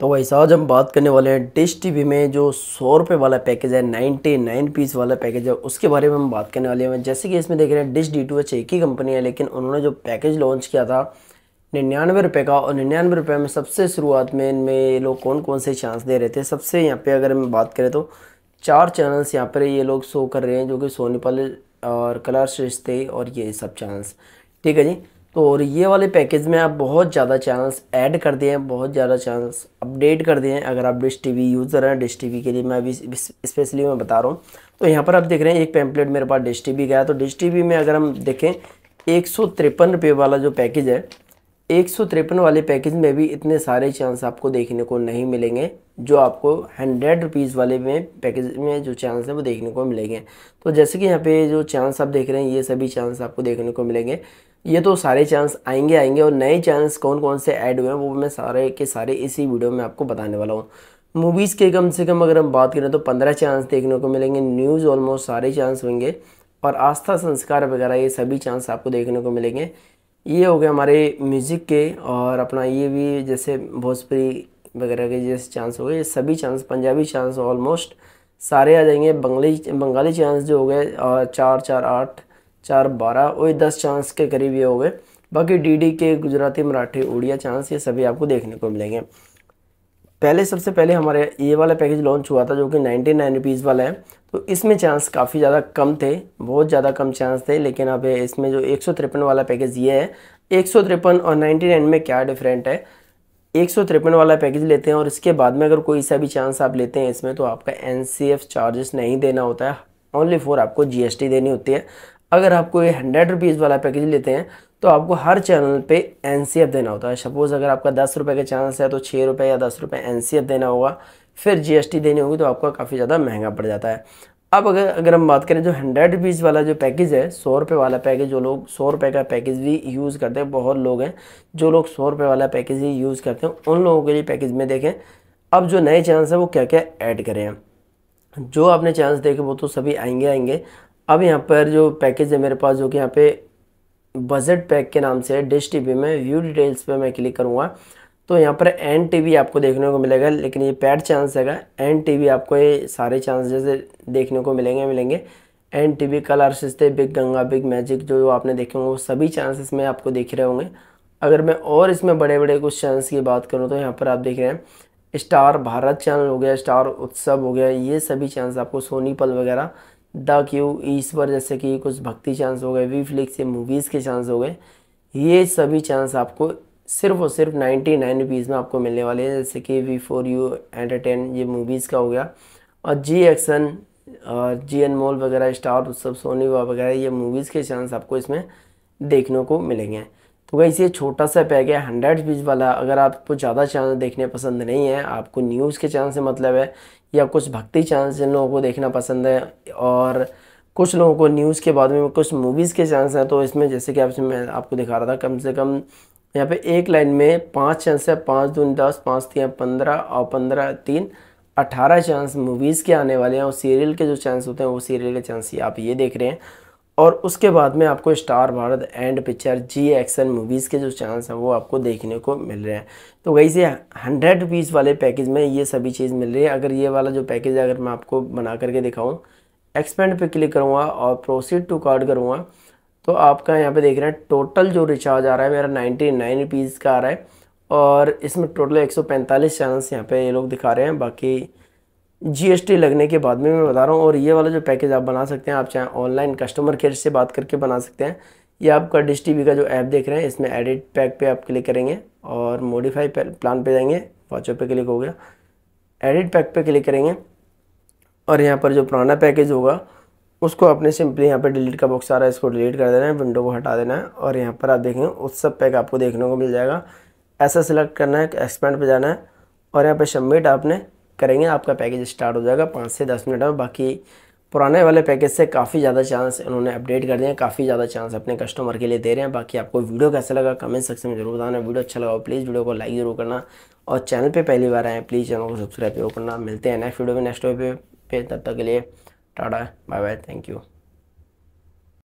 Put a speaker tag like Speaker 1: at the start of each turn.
Speaker 1: तो वैसे आज हम बात करने वाले हैं डिश टी में जो सौ रुपये वाला पैकेज है नाइन्टी नाइन पीस वाला पैकेज है उसके बारे में हम बात करने वाले हैं जैसे कि इसमें देख रहे हैं डिश डी टू एच एक ही कंपनी है लेकिन उन्होंने जो पैकेज लॉन्च किया था निन्यानवे रुपये का और निन्यानवे रुपये में सबसे शुरुआत में इनमें ये लोग कौन कौन से चांस दे रहे थे सबसे यहाँ पर अगर हम बात करें तो चार चैनल्स यहाँ पर ये लोग शो कर रहे हैं जो कि सोनीपाल और कलर श्रेष्ठ थे और ये सब चैनल्स ठीक है जी तो और ये वाले पैकेज में आप बहुत ज़्यादा चैनल्स ऐड कर दिए हैं बहुत ज़्यादा चैनल्स अपडेट कर दिए हैं अगर आप डिश टीवी यूज़र हैं डिश टीवी के लिए मैं अभी स्पेशली मैं बता रहा हूँ तो यहाँ पर आप देख रहे हैं एक पैम्पलेट मेरे पास डिश टीवी का है तो डिश टीवी में अगर हम देखें एक रुपये वाला जो पैकेज है एक वाले पैकेज में भी इतने सारे चांस आपको देखने को नहीं मिलेंगे जो आपको हंड्रेड रुपीज़ वाले में पैकेज में जो चैनल्स हैं वो देखने को मिलेंगे तो जैसे कि यहाँ पे जो चांस आप देख रहे हैं ये सभी चांस आपको देखने को मिलेंगे ये तो सारे चांस आएंगे आएंगे और नए चैनल्स कौन कौन से ऐड हुए हैं वो मैं सारे के सारे इसी वीडियो में आपको बताने वाला हूँ मूवीज़ के कम से कम अगर हम बात करें तो पंद्रह चांस देखने को मिलेंगे न्यूज़ ऑलमोस्ट सारे चांस होंगे और आस्था संस्कार वगैरह ये सभी चांस आपको देखने को मिलेंगे ये हो गए हमारे म्यूज़िक के और अपना ये भी जैसे भोजपुरी वगैरह के जैसे चांस हो गए ये सभी चांस पंजाबी चांस ऑलमोस्ट सारे आ जाएंगे बंगली बंगाली चांस जो हो गए और चार चार आठ चार बारह वही दस चांस के करीब ये हो गए बाकी डीडी के गुजराती मराठी उड़िया चांस ये सभी आपको देखने को मिलेंगे पहले सबसे पहले हमारे ये वाला पैकेज लॉन्च हुआ था जो कि नाइन्टी नाइन रुपीज़ वाला है तो इसमें चांस काफ़ी ज़्यादा कम थे बहुत ज़्यादा कम चांस थे लेकिन अब इसमें जो एक वाला पैकेज ये है एक और नाइन्टी में क्या डिफरेंट है एक सौ तिरपन वाला पैकेज लेते हैं और इसके बाद में अगर कोई सा भी चांस आप लेते हैं इसमें तो आपका एन चार्जेस नहीं देना होता है ओनली फोर आपको जी देनी होती है अगर आपको ये हंड्रेड रुपीज़ वाला पैकेज लेते हैं तो आपको हर चैनल पे एन देना होता है सपोज़ अगर आपका दस रुपये का चैनल है तो छः रुपये या दस रुपये एन देना होगा फिर जीएसटी देनी होगी तो आपका काफ़ी ज़्यादा महंगा पड़ जाता है अब अगर अगर हम बात करें जो हंड्रेड रुपीज़ वाला जो पैकेज है सौ रुपये वाला पैकेज जो लोग सौ रुपये का पैकेज भी यूज़ करते हैं बहुत लोग हैं जो लोग सौ रुपये वाला पैकेज ही यूज़ करते हैं उन लोगों के लिए पैकेज में देखें अब जो नए चैनल्स हैं वो क्या क्या ऐड करें जो आपने चैनल्स देखे वो तो सभी आएंगे आएंगे अब यहाँ पर जो पैकेज है मेरे पास जो कि यहाँ पे बजट पैक के नाम से है डिश वी में व्यू डिटेल्स पे मैं क्लिक करूँगा तो यहाँ पर एन वी आपको देखने को मिलेगा लेकिन ये पैड चांस हैगा एन वी आपको ये सारे चांस जैसे देखने को मिलेंगे मिलेंगे एन टी वी कलर सिस्ते बिग गंगा बिग मैजिक जो आपने देखे होंगे वो सभी चांसेस में आपको देख रहे होंगे अगर मैं और इसमें बड़े बड़े कुछ चैनल्स की बात करूँ तो यहाँ पर आप देख रहे हैं स्टार भारत चैनल हो गया स्टार उत्सव हो गया ये सभी चैनल्स आपको सोनी पल वगैरह द क्यू ईश्वर जैसे कि कुछ भक्ति चांस हो गए वी फ्लिक्स से मूवीज़ के चांस हो गए ये सभी चांस आपको सिर्फ और सिर्फ नाइन्टी नाइन रुपीज़ में आपको मिलने वाले हैं जैसे कि वी फोर यू एंटरटेन ये मूवीज़ का हो गया और जी एक्शन और जी एन मॉल वगैरह स्टार उत्सव सोनी वगैरह ये मूवीज़ के चांस आपको इसमें देखने को मिलेंगे तो गाइस ये छोटा सा पैक है हंड्रेड पीस वाला अगर आपको ज़्यादा चैनल देखने पसंद नहीं है आपको न्यूज़ के चैनल से मतलब है या कुछ भक्ति चैनल जिन लोगों को देखना पसंद है और कुछ लोगों को न्यूज़ के बाद में कुछ मूवीज़ के चांस हैं तो इसमें जैसे कि आपसे मैं आपको दिखा रहा था कम से कम यहाँ पे एक लाइन में पांच चांस है पाँच दून दस पाँच तीन पंद्रह और पंद्रह तीन अठारह चांस मूवीज़ के आने वाले हैं और सीरियल के जो चांस होते हैं वो सीरियल के चांस ही आप ये देख रहे हैं और उसके बाद में आपको Star Bharat and picture Zee action movies के जो चैनल्स हैं वो आपको देखने को मिल रहे हैं तो वही से हंड्रेड रुपीज़ वाले पैकेज में ये सभी चीज़ मिल रही है अगर ये वाला जो पैकेज है अगर मैं आपको बना करके दिखाऊँ एक्सपेंड पे क्लिक करूँगा और प्रोसीड टू कार्ड करूँगा तो आपका यहाँ पे देख रहे हैं टोटल जो रिचार्ज आ रहा है मेरा नाइन्टी नाइन रुपीज़ का आ रहा है और इसमें टोटल एक सौ पैंतालीस चैनल्स यहाँ पे ये लोग दिखा रहे हैं बाकी जीएसटी लगने के बाद में मैं बता रहा हूँ और ये वाला जो पैकेज आप बना सकते हैं आप चाहे ऑनलाइन कस्टमर केयर से बात करके बना सकते हैं या आपका डिश टी का जो ऐप देख रहे हैं इसमें एडिट पैक पे आप क्लिक करेंगे और मॉडिफाई प्लान पे जाएंगे वाचो पे क्लिक हो गया एडिट पैक पे क्लिक करेंगे और यहाँ पर जो पुराना पैकेज होगा उसको आपने सिंपली यहाँ पर डिलीट का बॉक्स आ रहा है इसको डिलीट कर देना है विंडो को हटा देना है और यहाँ पर आप देखेंगे उस सब पैक आपको देखने को मिल जाएगा ऐसा सिलेक्ट करना है एक्सपेंड पर जाना है और यहाँ पर सबमिट आपने करेंगे आपका पैकेज स्टार्ट हो जाएगा पाँच से दस मिनट में बाकी पुराने वाले पैकेज से काफ़ी ज़्यादा चांस उन्होंने अपडेट कर दिया काफ़ी ज़्यादा चांस अपने कस्टमर के लिए दे रहे हैं बाकी आपको वीडियो कैसा लगा कमेंट सेक्शन में जरूर बताना वीडियो अच्छा लगा प्लीज़ वीडियो को लाइक जरूर करना और चैनल पे पहली बार आए प्लीज़ चैनल को सब्सक्राइब जरूर करना मिलते हैं नेक्स्ट वीडियो में नेक्स्ट वीडियो पे तब तक के लिए tata bye bye thank you